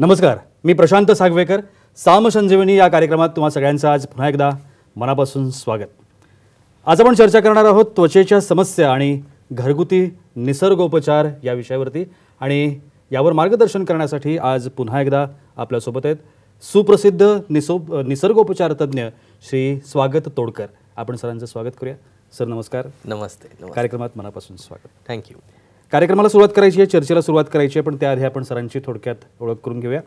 नमस्कार मी प्रशांत सागवेकर साम संजीवनी या कार्यक्रमात तुम्हा सगळ्यांचं आज पुन्हा एकदा मनापासून स्वागत आज आपण चर्चा करणार आहोत त्वचेच्या समस्या आणि घरगुती निसर्गोपचार या विषयावरती आणि यावर मार्गदर्शन करण्यासाठी आज पुन्हा एकदा आपल्यासोबत आहेत सुप्रसिद्ध निसो निसर्गोपचार तज्ज्ञ श्री स्वागत तोडकर आपण सरांचं स्वागत करूया सर नमस्कार नमस्ते। कार्यक्रमात मनापासून स्वागत थँक्यू कार्यक्रमाला सुरुवात करायची आहे चर्चेला सुरुवात करायची आहे पण त्याआधी आपण सरांची थोडक्यात ओळख करून घेऊया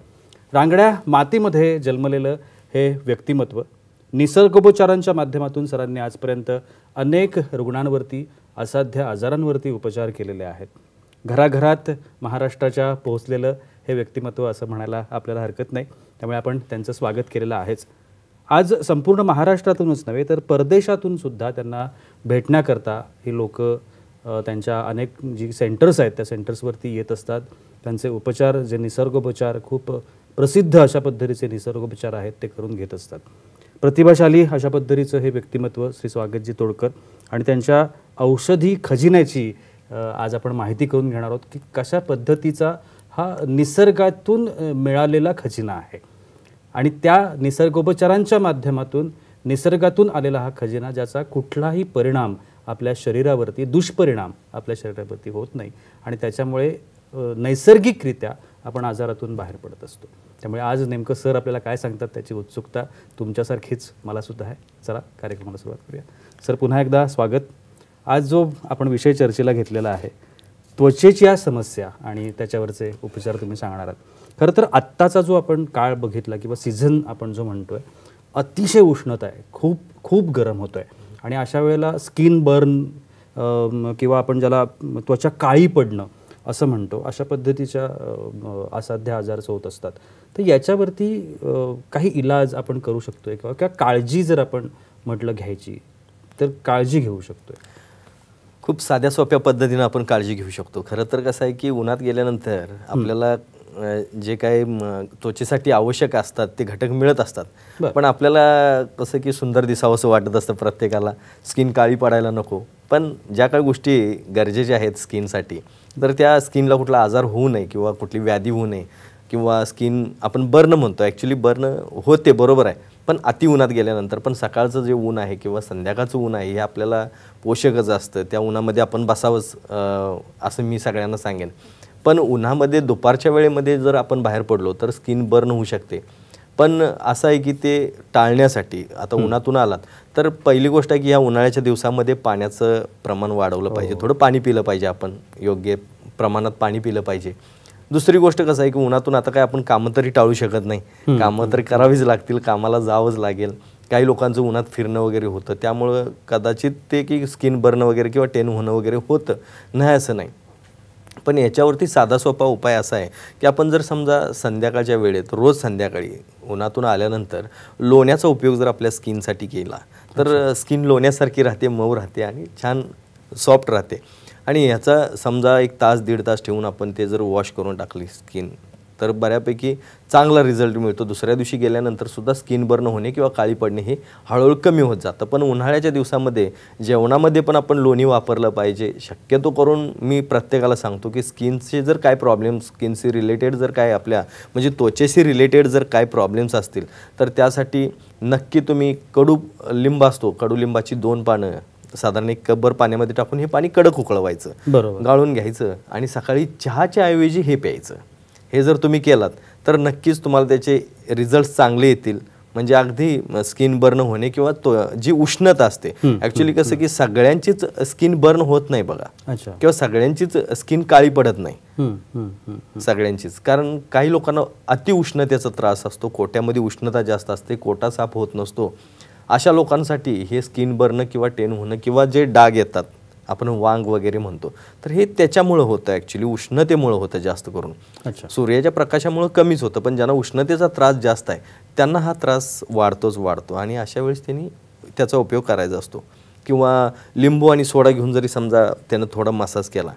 रांगड्या मातीमध्ये जन्मलेलं हे व्यक्तिमत्व निसर्गोपचारांच्या माध्यमातून सरांनी आजपर्यंत अनेक रुग्णांवरती असाध्य आजारांवरती उपचार केलेले आहेत घराघरात महाराष्ट्राच्या पोहोचलेलं हे व्यक्तिमत्व असं म्हणायला आपल्याला हरकत नाही त्यामुळे आपण त्यांचं स्वागत केलेलं आहेच आज संपूर्ण महाराष्ट्रातूनच नव्हे तर परदेशातून सुद्धा त्यांना भेटण्याकरता ही लोकं त्यांच्या अनेक जी सेंटर्स आहेत त्या सेंटर्सवरती येत असतात त्यांचे उपचार जे निसर्गोपचार खूप प्रसिद्ध अशा पद्धतीचे निसर्गोपचार आहेत ते करून घेत असतात प्रतिभाशाली अशा पद्धतीचं हे व्यक्तिमत्व श्री स्वागतजी तोडकर आणि त्यांच्या औषधी खजिन्याची आज आपण माहिती करून घेणार आहोत की कशा पद्धतीचा हा निसर्गातून मिळालेला खजिना आहे आणि त्या निसर्गोपचारांच्या माध्यमातून निसर्गातून आलेला हा खजिना ज्याचा कुठलाही परिणाम आपल्या शरीरावरती दुष्परिणाम आपल्या शरीरावरती होत नाही आणि त्याच्यामुळे नैसर्गिकरित्या आपण आजारातून बाहेर पडत असतो त्यामुळे आज नेमकं सर आपल्याला काय सांगतात त्याची उत्सुकता तुमच्यासारखीच मलासुद्धा आहे चला कार्यक्रमाला सुरुवात करूया सर पुन्हा एकदा स्वागत आज जो आपण विषय चर्चेला घेतलेला आहे त्वचेच्या समस्या आणि त्याच्यावरचे उपचार तुम्ही सांगणार आहात खरं तर आत्ताचा जो आपण काळ बघितला किंवा सीझन आपण जो म्हणतो आहे अतिशय उष्णता आहे खूप खूप गरम होतो आहे आणि अशा वेळेला स्किन बर्न किंवा आपण ज्याला त्वचा काळी पडणं असं म्हणतो अशा पद्धतीच्या असाध्य आजार होत असतात तर याच्यावरती काही इलाज आपण करू शकतो किंवा किंवा काळजी जर आपण म्हटलं घ्यायची तर काळजी घेऊ शकतो खूप साध्या सोप्या पद्धतीनं आपण काळजी घेऊ शकतो खरं तर कसं आहे की उन्हात गेल्यानंतर आपल्याला जे काही त्वचेसाठी आवश्यक असतात ते घटक मिळत असतात पण आपल्याला कसं की सुंदर दिसावं असं वाटत असतं प्रत्येकाला स्किन काळी पडायला नको पण ज्या काही गोष्टी गरजेच्या आहेत स्किनसाठी तर त्या स्किनला कुठला आजार होऊ नये किंवा कुठली व्याधी होऊ नये किंवा स्किन आपण बर्न म्हणतो ॲक्च्युली बर्न होते बरोबर आहे पण अति उन्हात गेल्यानंतर पण सकाळचं जे ऊन आहे किंवा संध्याकाळचं ऊन आहे हे आपल्याला पोषकच असतं त्या उन्हामध्ये आपण बसावंच असं मी सगळ्यांना सांगेन पण उन्हामध्ये दुपारच्या वेळेमध्ये जर आपण बाहेर पडलो तर स्किन बर्न होऊ शकते पण असं आहे की ते टाळण्यासाठी आता उन्हातून आलात तर पहिली गोष्ट आहे की या उन्हाळ्याच्या दिवसामध्ये पाण्याचं प्रमाण वाढवलं पाहिजे हो. थोडं पाणी पिलं पाहिजे आपण योग्य प्रमाणात पाणी पिलं पाहिजे दुसरी गोष्ट कसं आहे की उन्हातून आता काय आपण कामं तरी टाळू शकत नाही कामं तर करावीच लागतील कामाला जावंच लागेल काही लोकांचं उन्हात फिरणं वगैरे होतं त्यामुळं कदाचित ते की स्किन बर्न वगैरे किंवा टेन होणं वगैरे होतं नाही असं नाही पण याच्यावरती साधा सोपा उपाय असा आहे की आपण जर समजा संध्याकाळच्या वेळेत रोज संध्याकाळी उन्हातून आल्यानंतर लोण्याचा उपयोग जर आपल्या स्किनसाठी केला तर स्किन लोण्यासारखी राहते मऊ राहते आणि छान सॉफ्ट राहते आणि ह्याचा समजा एक तास दीड तास ठेवून आपण ते जर वॉश करून टाकली स्किन तर बऱ्यापैकी चांगला रिझल्ट मिळतो दुसऱ्या दिवशी गेल्यानंतरसुद्धा स्किन बर्न होणे किंवा काळी पडणे हे हळूहळू कमी होत जातं पण उन्हाळ्याच्या दिवसामध्ये जेवणामध्ये पण आपण लोणी वापरलं पाहिजे शक्यतो करून मी प्रत्येकाला सांगतो की स्किनचे जर काय प्रॉब्लेम स्किनशी रिलेटेड जर काय आपल्या म्हणजे त्वचेशी रिलेटेड जर काय प्रॉब्लेम्स असतील तर त्यासाठी नक्की तुम्ही कडू लिंब असतो लिंबाची दोन पानं साधारण एक कब्बर पाण्यामध्ये टाकून हे पाणी कडक उकळवायचं बरोबर गाळून घ्यायचं आणि सकाळी चहाच्या ऐवजी हे प्यायचं हे जर तुम्ही केलात तर नक्कीच तुम्हाला त्याचे रिझल्ट चांगले येतील म्हणजे अगदी स्किन बर्न होणे किंवा जी उष्णता असते ऍक्च्युली कसं की सगळ्यांचीच स्किन बर्न होत नाही बघा किंवा सगळ्यांचीच स्किन काळी पडत नाही सगळ्यांचीच कारण काही लोकांना अति उष्णतेचा त्रास असतो कोट्यामध्ये उष्णता जास्त असते कोटा साफ होत नसतो अशा लोकांसाठी हे स्किन बर्न किंवा टेन होणं किंवा जे डाग येतात आपण वांग वगैरे म्हणतो तर हे त्याच्यामुळं होतं ॲक्च्युली उष्णतेमुळं होतं जास्त करून अच्छा सूर्याच्या प्रकाशामुळं कमीच होतं पण ज्यांना उष्णतेचा त्रास जास्त आहे त्यांना हा त्रास वाढतोच वाढतो आणि अशा वेळेस त्यांनी त्याचा उपयोग करायचा असतो किंवा लिंबू आणि सोडा घेऊन जरी समजा त्यानं थोडा मसाज केला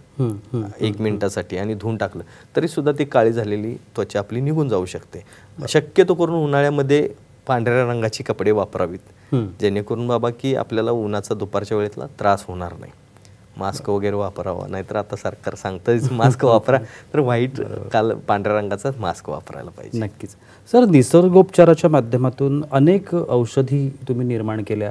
एक मिनिटासाठी आणि धुवून टाकलं तरी सुद्धा ती काळी झालेली त्वचा आपली निघून जाऊ शकते शक्यतो करून उन्हाळ्यामध्ये पांढऱ्या रंगाची कपडे वापरावीत जेणेकरून बाबा की आपल्याला उन्हाचा दुपारच्या वेळेतला त्रास होणार नाही मास्क वगैरे वापरावा नाहीतर आता सरकार सांगतंच मास्क वापरा तर व्हाईट काल पांढऱ्या रंगाचा मास्क वापरायला पाहिजे नक्कीच सर निसर्गोपचाराच्या माध्यमातून अनेक औषधी तुम्ही निर्माण केल्या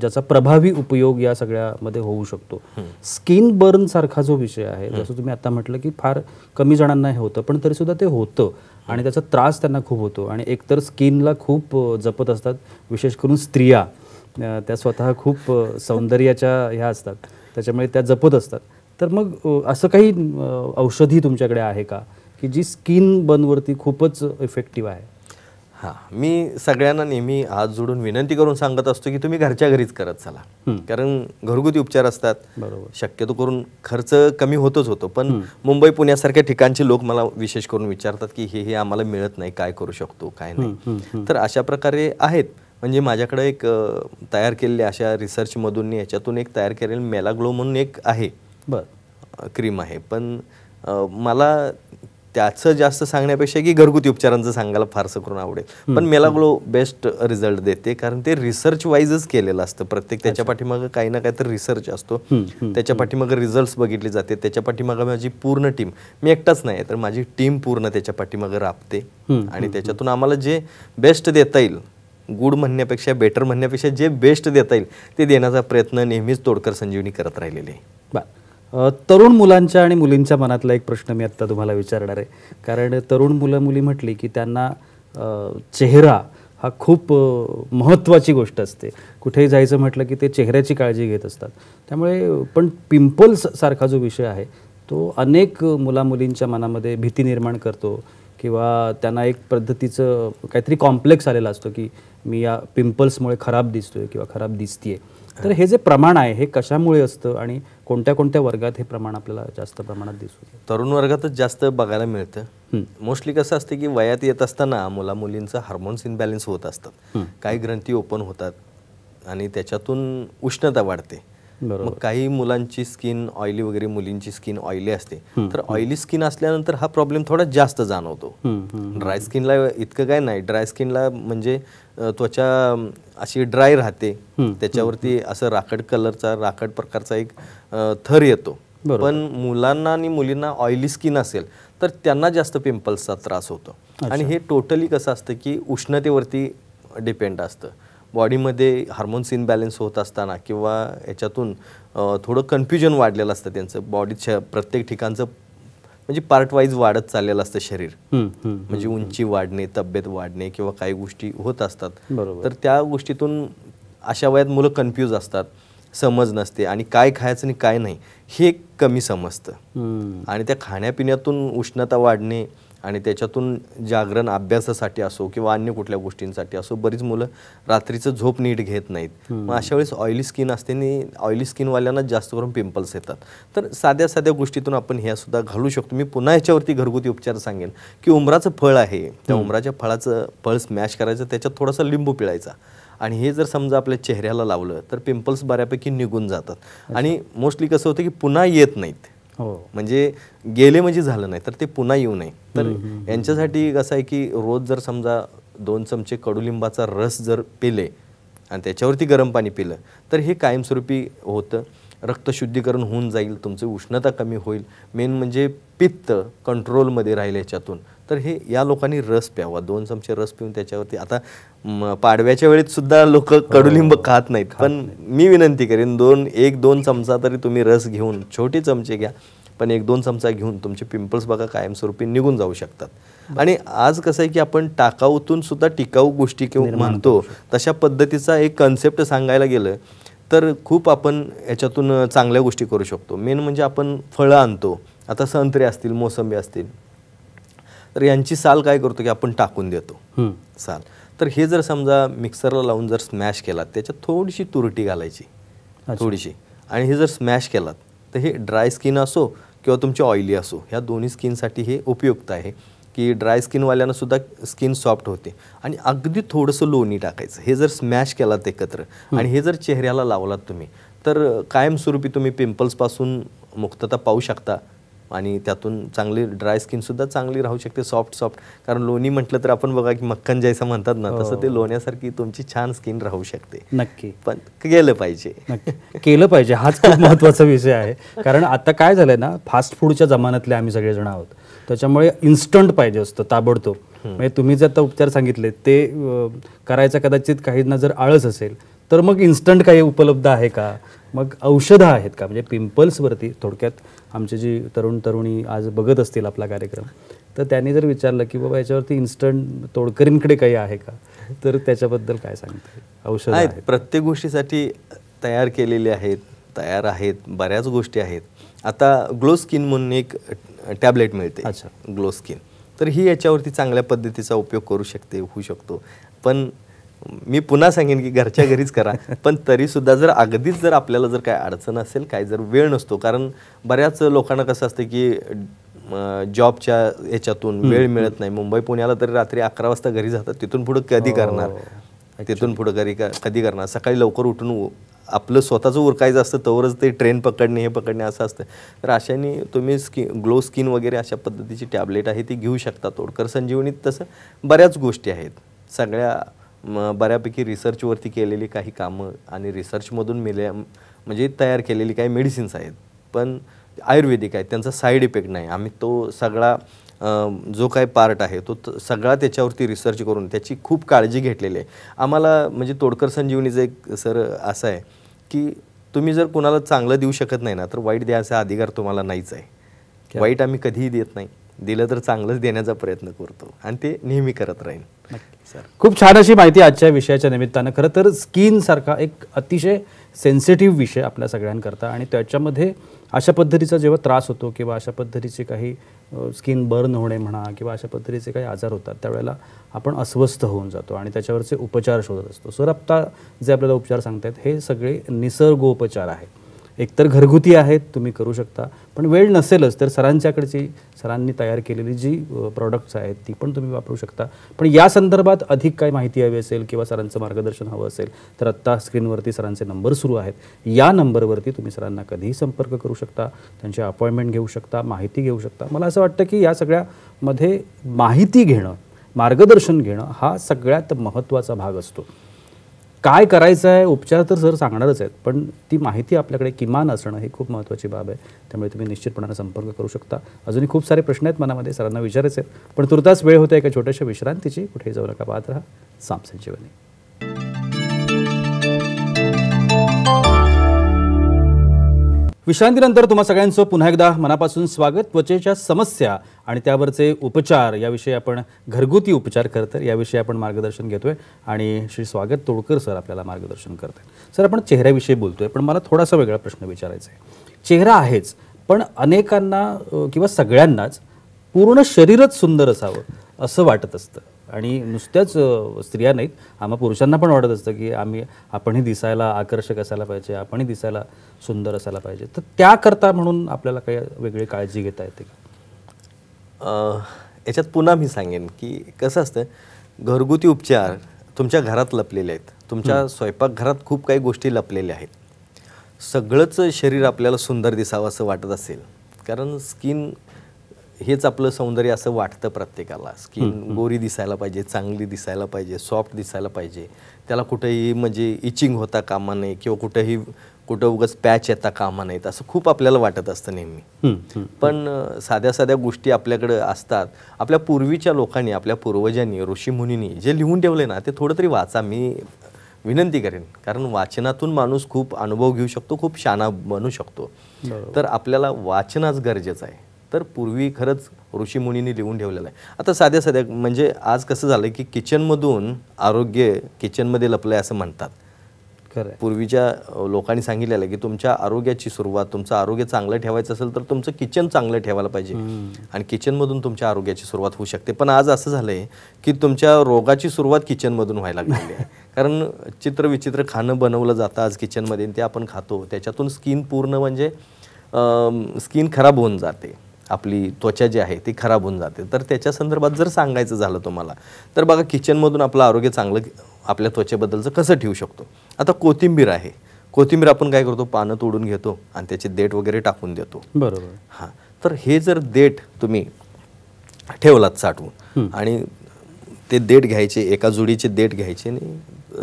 ज्याचा प्रभावी उपयोग या सगळ्यामध्ये होऊ शकतो स्किन बर्न सारखा जो विषय आहे जसं तुम्ही आता म्हटलं की फार कमी जणांना हे होतं पण तरी सुद्धा ते होतं आणि त्याचा त्रास त्यांना खूप होतो आणि एकतर स्किनला खूप जपत असतात विशेष करून स्त्रिया त्या स्वतः खूप सौंदर्याच्या ह्या असतात त्याच्यामुळे त्या जपत असतात तर मग असं काही औषधी तुमच्याकडे आहे का की जी स्किन बनवरती खूपच इफेक्टिव्ह आहे हां मी सगळ्यांना नेहमी हात जोडून विनंती करून सांगत असतो की तुम्ही घरच्या घरीच करत चला कारण घरगुती उपचार असतात बरोबर शक्यतो करून खर्च कमी होतच होतो पण मुंबई पुण्यासारख्या ठिकाणचे लोक मला विशेष करून विचारतात की हे हे आम्हाला मिळत नाही काय करू शकतो काय नाही तर अशा प्रकारे आहेत म्हणजे माझ्याकडे एक तयार केलेले अशा रिसर्चमधून याच्यातून एक तयार केलेलं मेलाग्लो म्हणून एक आहे बर क्रीम आहे पण मला त्याचं जास्त सांगण्यापेक्षा की घरगुती उपचारांचं सांगायला फारसं करून आवडेल पण मेलाग्लो बेस्ट रिझल्ट देते कारण ते रिसर्च वाईजच केलेलं असतं प्रत्येक त्याच्या पाठीमागं काही ना काहीतरी रिसर्च असतो त्याच्या पाठीमागं रिझल्ट बघितले जाते त्याच्या पाठीमागं माझी पूर्ण टीम मी एकटाच नाही तर माझी टीम पूर्ण त्याच्या पाठीमागं राबते आणि त्याच्यातून आम्हाला जे बेस्ट देता येईल गुड म्हणण्यापेक्षा बेटर म्हणण्यापेक्षा जे बेस्ट देता येईल ते देण्याचा प्रयत्न नेहमीच तोडकर संजीवनी करत राहिलेले बा तरुण मुलांच्या आणि मुलींच्या मनातला एक प्रश्न मी आत्ता तुम्हाला विचारणार आहे कारण तरुण मुलं मुली म्हटली की त्यांना चेहरा हा खूप महत्त्वाची गोष्ट असते कुठेही जायचं म्हटलं की ते चेहऱ्याची काळजी घेत असतात त्यामुळे पण पिंपल्स सारखा जो विषय आहे तो अनेक मुलामुलींच्या मनामध्ये भीती निर्माण करतो किंवा त्यांना एक पद्धतीचं काहीतरी कॉम्प्लेक्स आलेला असतो की मी या पिंपल्समुळे खराब दिसतोय किंवा खराब दिसतीये तर हे जे प्रमाण आहे हे कशामुळे असतं आणि कोणत्या कोणत्या वर्गात हे प्रमाण आपल्याला जास्त प्रमाणात दिसतो तरुण वर्गातच जास्त बघायला मिळतं मोस्टली कसं असतं की वयात येत असताना मुला मुलींचं हार्मोन्स इनबॅलेन्स होत असतात काही ग्रंथी ओपन होतात आणि त्याच्यातून उष्णता वाढते मग काही मुलांची स्किन ऑइली वगैरे मुलींची स्किन ऑइली असते तर ऑइली स्किन असल्यानंतर हा प्रॉब्लेम थोडा जास्त जाणवतो ड्राय स्किनला इतकं काय नाही ड्राय स्किनला म्हणजे त्वचा अशी ड्राय राहते त्याच्यावरती असं राखड कलरचा राखड प्रकारचा एक थर येतो पण मुलांना आणि मुलींना ऑइली स्किन असेल तर त्यांना जास्त पिंपल्सचा त्रास होतो आणि हे टोटली कसं असतं की उष्णतेवरती डिपेंड असतं बॉडीमध्ये हार्मोन्स इनबॅलेन्स होत असताना किंवा याच्यातून थोडं कन्फ्युजन वाढलेलं असतं त्यांचं बॉडीच्या प्रत्येक ठिकाणचं म्हणजे पार्ट वाईज वाढत चाललेलं असतं शरीर म्हणजे उंची वाढणे तब्येत वाढणे किंवा काही गोष्टी होत असतात तर त्या गोष्टीतून अशा वयात मुलं कन्फ्यूज असतात समज नसते आणि काय खायचं आणि काय नाही हे कमी समजतं आणि त्या खाण्यापिण्यातून उष्णता वाढणे आणि त्याच्यातून जागरण अभ्यासासाठी असो किंवा अन्य कुठल्या गोष्टींसाठी असो बरीच मुलं रात्रीचं झोप नीट घेत नाहीत मग अशा वेळेस ऑइली स्किन असते आणि ऑइली स्किनवाल्यांना जास्त करून पिंपल्स येतात तर साध्या साध्या गोष्टीतून आपण ह्या सुद्धा घालू शकतो मी पुन्हा ह्याच्यावरती घरगुती उपचार सांगेन की उमराचं फळ आहे त्या उमराच्या फळाचं फळ स्मॅश करायचं त्याच्यात थोडासा लिंबू पिळायचा आणि हे जर समजा आपल्या चेहऱ्याला लावलं तर पिंपल्स बऱ्यापैकी निघून जातात आणि मोस्टली कसं होतं की पुन्हा येत नाहीत हो. म्हणजे गेले म्हणजे झालं नाही तर ते पुन्हा येऊ नये तर यांच्यासाठी कसं आहे की रोज जर समजा दोन चमचे कडुलिंबाचा रस जर पिले आणि त्याच्यावरती गरम पाणी पिलं तर हे कायमस्वरूपी होतं रक्तशुद्धीकरण होऊन जाईल तुमची उष्णता कमी होईल मेन म्हणजे पित्त कंट्रोलमध्ये राहील याच्यातून तर हे या लोकांनी रस प्यावा दोन चमचे रस पिऊन त्याच्यावरती आता पाडव्याच्या वेळेत सुद्धा लोक हो, कडुलिंब हो. खात नाहीत पण मी विनंती करेन दोन एक दोन चमचा तरी तुम्ही रस घेऊन छोटे चमचे घ्या पण एक दोन चमचा घेऊन तुमचे पिंपल्स बघा कायमस्वरूपी निघून जाऊ शकतात आणि आज कसं आहे की आपण टाकाऊतून सुद्धा टिकाऊ गोष्टी किंवा म्हणतो तशा पद्धतीचा एक कन्सेप्ट सांगायला गेलं तर खूप आपण याच्यातून चांगल्या गोष्टी करू शकतो मेन म्हणजे आपण फळं आणतो आता संत्रे असतील मोसंबी असतील तर यांची साल काय करतो की आपण टाकून देतो साल तर हे जर समजा मिक्सरला लावून जर स्मॅश केलात त्याच्यात थोडीशी तुरटी घालायची थोडीशी आणि हे जर स्मॅश केलात तर हे ड्राय स्किन असो किंवा तुमची ऑइली असो ह्या दोन्ही स्किनसाठी हे उपयुक्त आहे की ड्राय स्किनवाल्यांना सुद्धा स्किन सॉफ्ट होते आणि अगदी थोडंसं लोणी टाकायचं हे जर स्मॅश केलात एकत्र आणि हे जर चेहऱ्याला लावलात तुम्ही तर कायमस्वरूपी तुम्ही पिंपल्सपासून मुक्तता पाहू शकता आणि त्यातून चांगली ड्राय सुद्धा चांगली राहू शकते सॉफ्ट सॉफ्ट कारण लोणी म्हटलं तर आपण बघा की मक्खन जायचं म्हणतात ना हो. तसं ते लोण्यासारखी तुमची छान स्किन राहू शकते नक्की पण केलं पाहिजे केलं पाहिजे हाच खूप महत्त्वाचा विषय आहे कारण आता काय झालंय ना फास्ट फूडच्या जमान्यातले आम्ही सगळेजण आहोत त्याच्यामुळे इन्स्टंट पाहिजे असतं ताबडतोब म्हणजे तुम्ही जे आता उपचार सांगितले ते करायचा कदाचित काहींना जर आळस असेल तर मग इन्स्टंट काही उपलब्ध आहे का मग औषधं आहेत का म्हणजे पिंपल्सवरती थोडक्यात आमचे जी तरुण तरुणी आज बघत असतील आपला कार्यक्रम तर त्यांनी जर विचारलं की बाबा याच्यावरती इन्स्टंट तोडकरींकडे काही आहे का तर त्याच्याबद्दल काय सांगते औषध आहेत प्रत्येक गोष्टीसाठी तयार केलेले आहेत तयार आहेत बऱ्याच गोष्टी आहेत आता ग्लो स्किन म्हणून एक टॅबलेट मिळते अच्छा ग्लो स्किन तर ही याच्यावरती चांगल्या पद्धतीचा उपयोग करू शकते होऊ शकतो पण मी पुन्हा सांगेन की घरच्या घरीच करा पण तरीसुद्धा जर अगदीच जर आपल्याला जर काय अडचण असेल काय जर वेळ नसतो कारण बऱ्याच लोकांना कसं असतं की जॉबच्या याच्यातून वेळ मिळत नाही मुंबई पुण्याला तरी रात्री अकरा वाजता घरी जातात तिथून पुढं कधी हो, करणार तिथून पुढं घरी कधी करणार सकाळी लवकर उठून आपलं स्वतःचं उरकायचं असतं तवरच ते ट्रेन पकडणे हे पकडणे असं असतं तर अशाने तुम्ही स्कि ग्लो स्किन वगैरे अशा पद्धतीची टॅबलेट आहे ती घेऊ शकता तोडकर संजीवनीत तसं बऱ्याच गोष्टी आहेत सगळ्या बऱ्यापैकी रिसर्चवरती केलेली काही कामं आणि रिसर्चमधून मिले म्हणजे तयार केलेली काही मेडिसिन्स आहेत पण आयुर्वेदिक आहेत त्यांचा साईड इफेक्ट नाही आम्ही तो सगळा जो काय पार्ट आहे तो सगळा त्याच्यावरती रिसर्च करून त्याची खूप काळजी घेतलेली आहे आम्हाला म्हणजे तोडकर संजीवनीचं एक सर असं आहे की तुम्ही जर कुणाला चांगलं देऊ शकत नाही ना तर वाईट द्यायचा अधिकार तुम्हाला नाहीच आहे वाईट आम्ही कधीही देत नाही दिलं तर चांगलंच देण्याचा प्रयत्न करतो आणि ते नेहमी करत राहीन सर खूप छान अशी माहिती आजच्या विषयाच्या निमित्तानं खरं तर स्किनसारखा एक अतिशय सेन्सिटिव्ह विषय आपल्या सगळ्यांकरता आणि त्याच्यामध्ये अशा पद्धतीचा जेव्हा त्रास होतो किंवा अशा पद्धतीचे काही स्किन बर्न होणे म्हणा किंवा अशा पद्धतीचे काही आजार होतात त्यावेळेला आपण अस्वस्थ होऊन जातो आणि त्याच्यावरचे उपचार शोधत असतो सर आत्ता जे आपल्याला उपचार आहेत हे सगळे निसर्गोपचार आहेत एकतर घरगुती आहेत तुम्ही करू शकता पण वेळ नसेलच तर सरांच्याकडची सरांनी तयार केलेली जी प्रॉडक्ट्स आहेत ती पण तुम्ही वापरू शकता पण या संदर्भात अधिक काय माहिती हवी असेल किंवा सरांचं मार्गदर्शन हवं असेल तर आत्ता स्क्रीनवरती सरांचे नंबर सुरू आहेत या नंबरवरती तुम्ही सरांना कधीही संपर्क करू शकता त्यांची अपॉइंटमेंट घेऊ शकता माहिती घेऊ शकता मला असं वाटतं की या सगळ्यामध्ये माहिती घेणं मार्गदर्शन घेणं हा सगळ्यात महत्त्वाचा भाग असतो काय करायचं आहे उपचार तर सर सांगणारच आहेत पण ती माहिती आपल्याकडे किमान असणं ही खूप महत्त्वाची बाब आहे त्यामुळे तुम्ही निश्चितपणाने संपर्क करू शकता अजूनही खूप सारे प्रश्न आहेत मनामध्ये सरांना विचारायचे आहेत पण तुर्तास वेळ होते एका छोट्याशा विश्रांतीची कुठेही जाऊ नका पाहत राहा सामसंजीवनी विश्रांतीनंतर तुम्हा सगळ्यांचं पुन्हा एकदा मनापासून स्वागत त्वचेच्या समस्या आणि त्यावरचे उपचार याविषयी आपण घरगुती उपचार आहे याविषयी आपण मार्गदर्शन घेतोय आणि श्री स्वागत तोडकर सर आपल्याला मार्गदर्शन करतात सर आपण चेहऱ्याविषयी बोलतोय पण मला थोडासा वेगळा प्रश्न विचारायचा आहे चेहरा आहेच पण अनेकांना किंवा सगळ्यांनाच पूर्ण शरीरच सुंदर असावं असं वाटत असतं आणि नुसत्याच स्त्रिया नाहीत आम्हा पुरुषांना पण वाटत असतं की आम्ही आपणही दिसायला आकर्षक असायला पाहिजे आपणही दिसायला सुंदर असायला पाहिजे तर त्याकरता म्हणून आपल्याला काही वेगळी काळजी घेता येते याच्यात पुन्हा मी सांगेन की कसं असतं घरगुती उपचार तुमच्या घरात लपलेले आहेत तुमच्या स्वयंपाकघरात खूप काही गोष्टी लपलेल्या आहेत सगळंच शरीर आपल्याला सुंदर दिसावं असं वाटत असेल कारण स्किन हेच आपलं सौंदर्य असं वाटतं प्रत्येकाला स्किन गोरी दिसायला पाहिजे चांगली दिसायला पाहिजे सॉफ्ट दिसायला पाहिजे त्याला कुठेही म्हणजे इचिंग होता कामा नये किंवा कुठंही कुठं उगाच पॅच येता कामा नाहीत असं खूप आपल्याला वाटत असतं नेहमी पण साध्या साध्या गोष्टी आपल्याकडं असतात आपल्या पूर्वीच्या लोकांनी आपल्या पूर्वजांनी ऋषीमुनींनी जे लिहून ठेवले ना ते थोडं तरी वाचा मी विनंती करेन कारण वाचनातून माणूस खूप अनुभव घेऊ शकतो खूप शाना बनू शकतो तर आपल्याला वाचनाच गरजेचं आहे तर पूर्वी खरंच ऋषीमुनींनी लिहून ठेवलेलं आहे आता साध्या साध्या म्हणजे आज कसं झालं की किचनमधून आरोग्य किचनमध्ये लपलं आहे असं म्हणतात खरं पूर्वीच्या लोकांनी सांगितलेलं आहे की तुमच्या आरोग्याची सुरुवात तुमचं आरोग्य चांगलं ठेवायचं असेल तर तुमचं किचन चांगलं ठेवायला पाहिजे आणि किचनमधून तुमच्या आरोग्याची सुरुवात होऊ शकते पण आज असं झालं आहे की तुमच्या रोगाची सुरुवात किचनमधून व्हायला लागली आहे कारण चित्रविचित्र खाणं बनवलं जातं आज किचनमध्ये ते आपण खातो त्याच्यातून स्किन पूर्ण म्हणजे स्किन खराब होऊन जाते आपली त्वचा जी आहे ती खराब होऊन जाते तर त्याच्या संदर्भात जर सांगायचं झालं तुम्हाला तर बघा किचनमधून आपलं आरोग्य चांगलं आपल्या त्वचेबद्दलचं कसं ठेवू शकतो आता कोथिंबीर आहे कोथिंबीर आपण काय करतो पानं तोडून घेतो आणि त्याचे देठ वगैरे टाकून देतो बरोबर हां तर हे जर देठ तुम्ही ठेवलात साठवून आणि ते देठ घ्यायचे एका जुडीचे देठ घ्यायचे आणि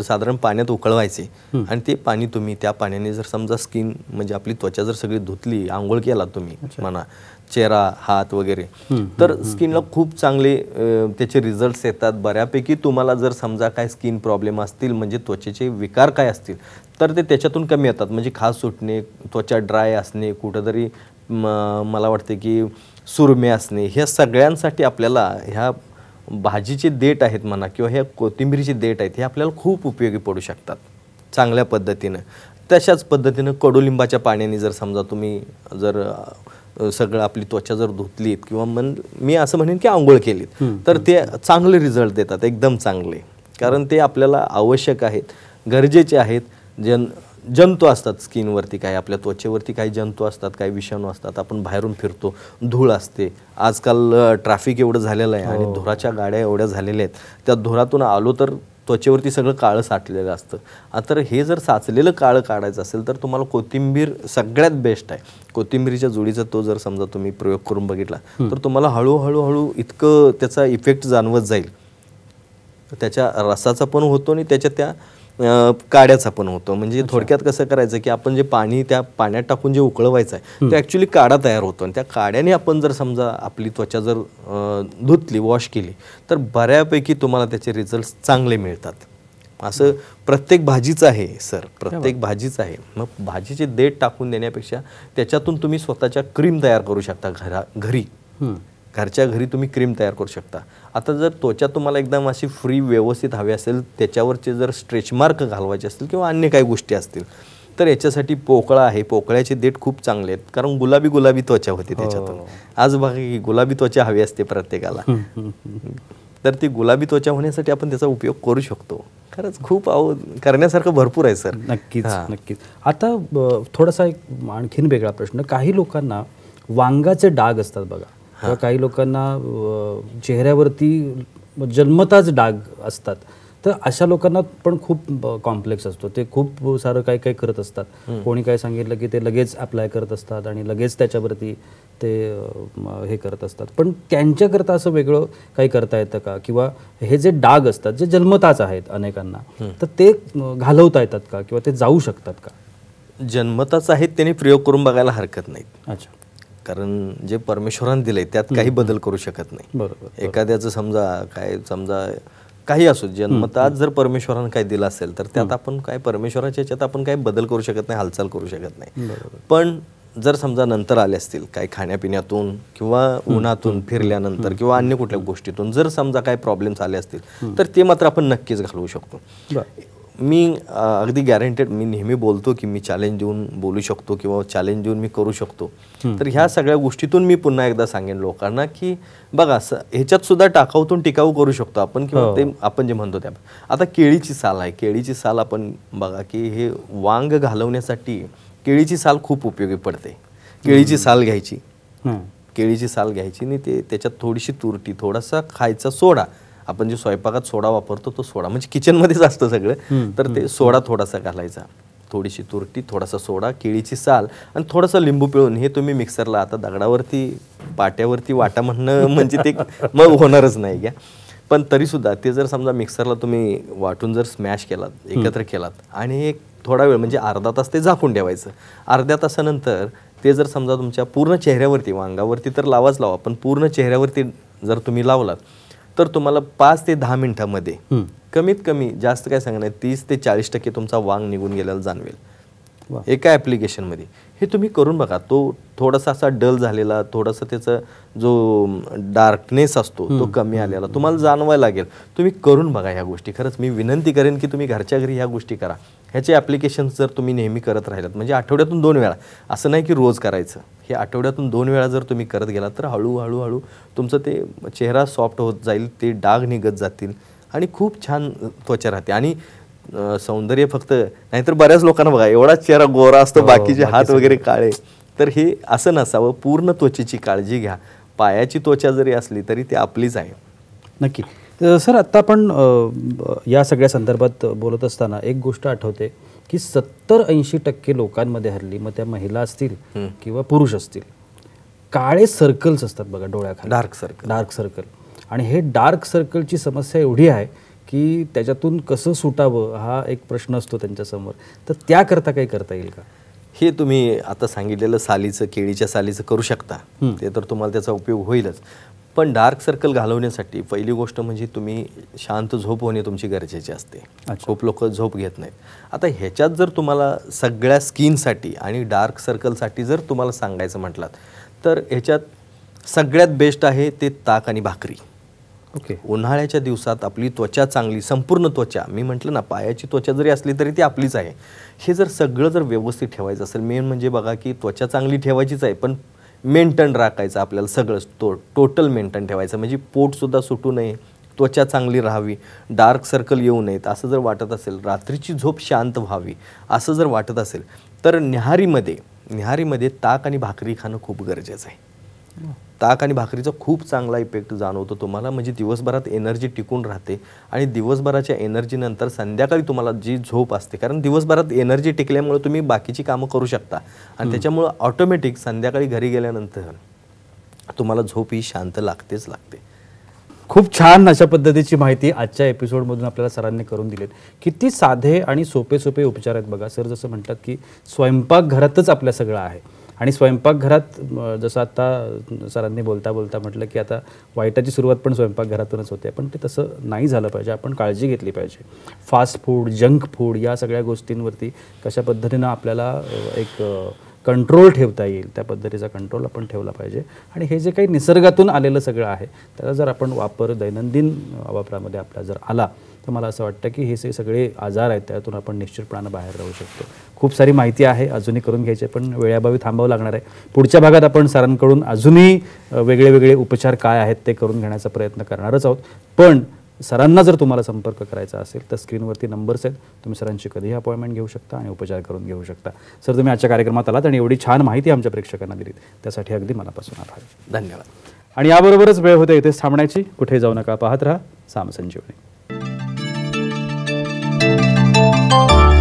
साधारण पाण्यात उकळवायचे आणि ते पाणी तुम्ही त्या पाण्याने जर समजा स्किन म्हणजे आपली त्वचा जर सगळी धुतली आंघोळ केला तुम्ही म्हणा चेहरा हात वगैरे तर स्किनला खूप चांगले त्याचे रिझल्ट येतात बऱ्यापैकी तुम्हाला जर समजा काय स्किन प्रॉब्लेम असतील म्हणजे त्वचेचे विकार काय असतील तर ते त्याच्यातून कमी येतात म्हणजे खास सुटणे त्वचा ड्राय असणे कुठंतरी मला वाटते की सुरमे असणे ह्या सगळ्यांसाठी आपल्याला ह्या भाजीचे देठ आहेत म्हणा किंवा हे कोथिंबीरचे देट आहेत हे आपल्याला खूप उपयोगी पडू शकतात चांगल्या पद्धतीनं तशाच पद्धतीनं कडुलिंबाच्या पाण्याने जर समजा तुम्ही जर सगळं आपली त्वचा जर धुतलीत किंवा मन मी असं म्हणेन की आंघोळ केलीत तर ते चांगले रिझल्ट देतात एकदम चांगले कारण ते आपल्याला आवश्यक आहेत गरजेचे आहेत जन जंतू असतात स्किनवरती काही आपल्या त्वचेवरती काही जंतू असतात काही विषाणू असतात आपण बाहेरून फिरतो धूळ असते आजकाल ट्रॅफिक एवढं झालेलं आहे आणि हो. धुराच्या गाड्या एवढ्या झालेल्या आहेत त्या धुरातून आलो तर त्वचेवरती सगळं काळं साठलेलं असतं आता हे जर साचलेलं काळं काढायचं असेल तर तुम्हाला कोथिंबीर सगळ्यात बेस्ट आहे कोथिंबीरच्या जोडीचा तो जर समजा तुम्ही प्रयोग करून बघितला तर तुम्हाला हळूहळू हळू इतकं त्याचा इफेक्ट जाणवत जाईल त्याच्या रसाचा पण होतो आणि त्याच्या त्या काड्याचा पण होतो म्हणजे थोडक्यात कसं करायचं की आपण जे पाणी त्या पाण्यात टाकून जे उकळवायचं आहे ते ॲक्च्युली काढा तयार होतो आणि त्या काड्याने आपण जर समजा आपली त्वचा जर धुतली वॉश केली तर बऱ्यापैकी तुम्हाला त्याचे रिझल्ट चांगले मिळतात असं प्रत्येक भाजीच आहे सर प्रत्येक भाजीच आहे मग भाजीचे देठ टाकून देण्यापेक्षा त्याच्यातून तुम्ही स्वतःच्या क्रीम तयार करू शकता घरा घरी घरच्या घरी तुम्ही क्रीम तयार करू शकता आता जर त्वचा तुम्हाला एकदम अशी फ्री व्यवस्थित हवी असेल त्याच्यावरचे जर स्ट्रेच मार्क घालवायचे असतील किंवा अन्य काही गोष्टी असतील तर याच्यासाठी पोकळा आहे पोकळ्याचे देठ खूप चांगले आहेत कारण गुलाबी गुलाबी त्वचा होती हो. त्याच्यातून आज बघा की गुलाबी त्वचा हवी असते प्रत्येकाला तर ती गुलाबी त्वचा होण्यासाठी आपण त्याचा उपयोग करू शकतो खरंच खूप आव करण्यासारखं भरपूर आहे सर नक्कीच नक्कीच आता थोडासा एक आणखीन वेगळा प्रश्न काही लोकांना वांगाचे डाग असतात बघा किंवा काही लोकांना चेहऱ्यावरती जन्मताच डाग असतात तर अशा लोकांना पण खूप कॉम्प्लेक्स असतो ते खूप सारं काही काही करत असतात कोणी काय सांगितलं की ते लगेच अप्लाय करत असतात आणि लगेच त्याच्यावरती ते हे करत असतात पण त्यांच्याकरता असं वेगळं काही करता येतं का किंवा हे जे डाग असतात जे जन्मताच आहेत अनेकांना तर ते घालवता येतात का किंवा ते जाऊ शकतात का जन्मताच आहेत त्यांनी प्रयोग करून बघायला हरकत नाहीत अच्छा कारण जे परमेश्वरान दिले त्यात काही बदल करू शकत नाही एखाद्याचं समजा काय समजा काही असो जन्मतात जर परमेश्वरानं काही दिलं असेल तर त्यात आपण काय परमेश्वराच्या याच्यात आपण काही बदल करू शकत नाही हालचाल करू शकत नाही पण जर समजा नंतर आले असतील काही खाण्यापिण्यातून किंवा उन्हातून फिरल्यानंतर किंवा अन्य कुठल्या गोष्टीतून जर समजा काही प्रॉब्लेम्स आले असतील तर ते मात्र आपण नक्कीच घालवू शकतो मी अगदी गॅरंटेड मी नेहमी बोलतो की मी चॅलेंज देऊन बोलू शकतो किंवा चॅलेंज देऊन मी करू शकतो तर ह्या सगळ्या गोष्टीतून मी पुन्हा एकदा सांगेन लोकांना की बघा ह्याच्यात सुद्धा टाकाऊतून टिकाऊ करू शकतो आपण किंवा हो. ते आपण जे म्हणतो त्या आता केळीची साल आहे केळीची साल आपण बघा की हे वांग घालवण्यासाठी केळीची साल खूप उपयोगी पडते केळीची साल घ्यायची केळीची साल घ्यायची आणि ते त्याच्यात थोडीशी तुरटी थोडासा खायचा सोडा आपण जे स्वयंपाकात सोडा वापरतो तो सोडा म्हणजे किचनमध्येच असतं सगळं तर ते सोडा थोडासा घालायचा थोडीशी तुरटी थोडासा सोडा केळीची साल आणि थोडासा लिंबू पिळून हे तुम्ही मिक्सरला आता दगडावरती पाट्यावरती वाटा म्हणणं म्हणजे ते मग होणारच नाही घ्या पण सुद्धा ते जर समजा मिक्सरला तुम्ही वाटून जर स्मॅश केलात एकत्र केलात आणि एक थोडा वेळ म्हणजे अर्धा तास ते झाकून ठेवायचं अर्ध्या तासानंतर ते जर समजा तुमच्या पूर्ण चेहऱ्यावरती वांगावरती तर लावाच लावा पण पूर्ण चेहऱ्यावरती जर तुम्ही लावलात तर तुम्हाला पाच ते दहा मिनिटांमध्ये कमीत कमी जास्त काय सांगणार तीस ते चाळीस टक्के तुमचा वांग निघून गेल्याला जाणवेल एका ॲप्लिकेशनमध्ये हे तुम्ही करून बघा तो थोडासा असा डल झालेला थोडासा त्याचा जो डार्कनेस असतो तो कमी आलेला तुम्हाला जाणवायला लागेल तुम्ही करून बघा ह्या गोष्टी खरंच मी विनंती करेन की तुम्ही घरच्या घरी ह्या गोष्टी करा ह्याचे ॲप्लिकेशन्स जर तुम्ही नेहमी करत राहिलात म्हणजे आठवड्यातून दोन वेळा असं नाही की रोज करायचं हे आठवड्यातून दोन वेळा जर तुम्ही करत गेलात तर हळूहळू हळू तुमचं ते चेहरा सॉफ्ट होत जाईल ते डाग निघत जातील आणि खूप छान त्वचा राहते आणि सौंदर्य फक्त नाहीतर बऱ्याच लोकांना बघा एवढा चेहरा गोरा असतो हो, बाकीचे हात वगैरे काळे तर हे असं नसावं पूर्ण त्वचेची काळजी घ्या पायाची त्वचा जरी असली तरी ती आपलीच आहे नक्की सर आत्ता आपण या सगळ्या संदर्भात बोलत असताना एक गोष्ट आठवते की सत्तर ऐंशी टक्के लोकांमध्ये हरली मग त्या महिला असतील किंवा पुरुष असतील काळे सर्कल्स असतात बघा डोळ्याखाली डार्क सर्कल डार्क सर्कल आणि हे डार्क सर्कलची समस्या एवढी आहे की त्याच्यातून कसं सुटावं हा एक प्रश्न असतो त्यांच्यासमोर तर त्याकरता काही करता येईल का हे तुम्ही आता सांगितलेलं सालीचं केळीच्या सालीचं करू शकता ते तर तुम्हाला त्याचा उपयोग होईलच पण डार्क सर्कल घालवण्यासाठी पहिली गोष्ट म्हणजे तुम्ही शांत झोप होणे तुमची गरजेची असते खूप लोक झोप घेत नाहीत आता ह्याच्यात जर तुम्हाला सगळ्या स्किनसाठी आणि डार्क सर्कलसाठी जर तुम्हाला सांगायचं म्हटलात तर ह्याच्यात सगळ्यात बेस्ट आहे ते ताक आणि भाकरी ओके उन्हाळ्याच्या दिवसात आपली त्वचा चांगली संपूर्ण त्वचा मी म्हटलं ना पायाची त्वचा जरी असली तरी ती आपलीच आहे हे जर सगळं जर व्यवस्थित ठेवायचं असेल मेन म्हणजे बघा की त्वचा चांगली ठेवायचीच आहे पण मेंटेन राखायचं आपल्याला सगळंच तो टोटल मेंटेन ठेवायचं म्हणजे पोटसुद्धा सुटू नये त्वचा चांगली राहावी डार्क सर्कल येऊ नयेत असं जर वाटत असेल रात्रीची झोप शांत व्हावी असं जर वाटत असेल तर न्याहारीमध्ये न्याहारीमध्ये ताक आणि भाकरी खाणं खूप गरजेचं आहे ताक आणि भाकरीचा खूप चांगला इफेक्ट जाणवतो तुम्हाला म्हणजे दिवसभरात एनर्जी टिकून राहते आणि दिवसभराच्या एनर्जीनंतर संध्याकाळी तुम्हाला जी झोप असते कारण दिवसभरात एनर्जी टिकल्यामुळे तुम्ही बाकीची कामं करू शकता आणि त्याच्यामुळं ऑटोमॅटिक संध्याकाळी घरी गेल्यानंतर तुम्हाला झोप ही शांत लागतेच लागते खूप छान अशा पद्धतीची माहिती आजच्या एपिसोडमधून आपल्याला सरांनी करून दिलेत किती साधे आणि सोपे सोपे उपचार आहेत बघा सर जसं म्हणतात की स्वयंपाकघरातच आपल्या सगळं आहे आणि स्वयंपाकघरात जसं आता सरांनी बोलता बोलता म्हटलं की आता वाईटाची सुरुवात पण स्वयंपाकघरातूनच होते पण ते तसं नाही झालं पाहिजे आपण काळजी घेतली पाहिजे फास्ट फूड जंक फूड या सगळ्या गोष्टींवरती कशा पद्धतीनं आपल्याला एक कंट्रोल ठेवता येईल त्या पद्धतीचा कंट्रोल आपण ठेवला पाहिजे आणि हे जे काही निसर्गातून आलेलं सगळं आहे त्याचा जर आपण वापर दैनंदिन वापरामध्ये आपला जर आला तर मला असं वाटतं की हे सगळे आजार आहेत त्यातून आपण निश्चितपणानं बाहेर राहू शकतो खूप सारी माहिती आहे अजूनही करून घ्यायची पण वेळाभावी थांबावं लागणार आहे पुढच्या भागात आपण सरांकडून अजूनही वेगळे वेगळे उपचार काय आहेत ते करून घेण्याचा प्रयत्न करणारच आहोत पण सरांना जर तुम्हाला संपर्क करायचा असेल तर स्क्रीनवरती नंबर्स आहेत तुम्ही सरांची कधीही अपॉइंटमेंट घेऊ शकता आणि उपचार करून घेऊ शकता सर तुम्ही आजच्या कार्यक्रमात आलात आणि एवढी छान माहिती आमच्या प्रेक्षकांना दिलीत त्यासाठी अगदी मनापासून आभार धन्यवाद आणि याबरोबरच वेळ होते इथेच थांबण्याची कुठे जाऊ नका पाहत राहा सामसंजीवनी oh.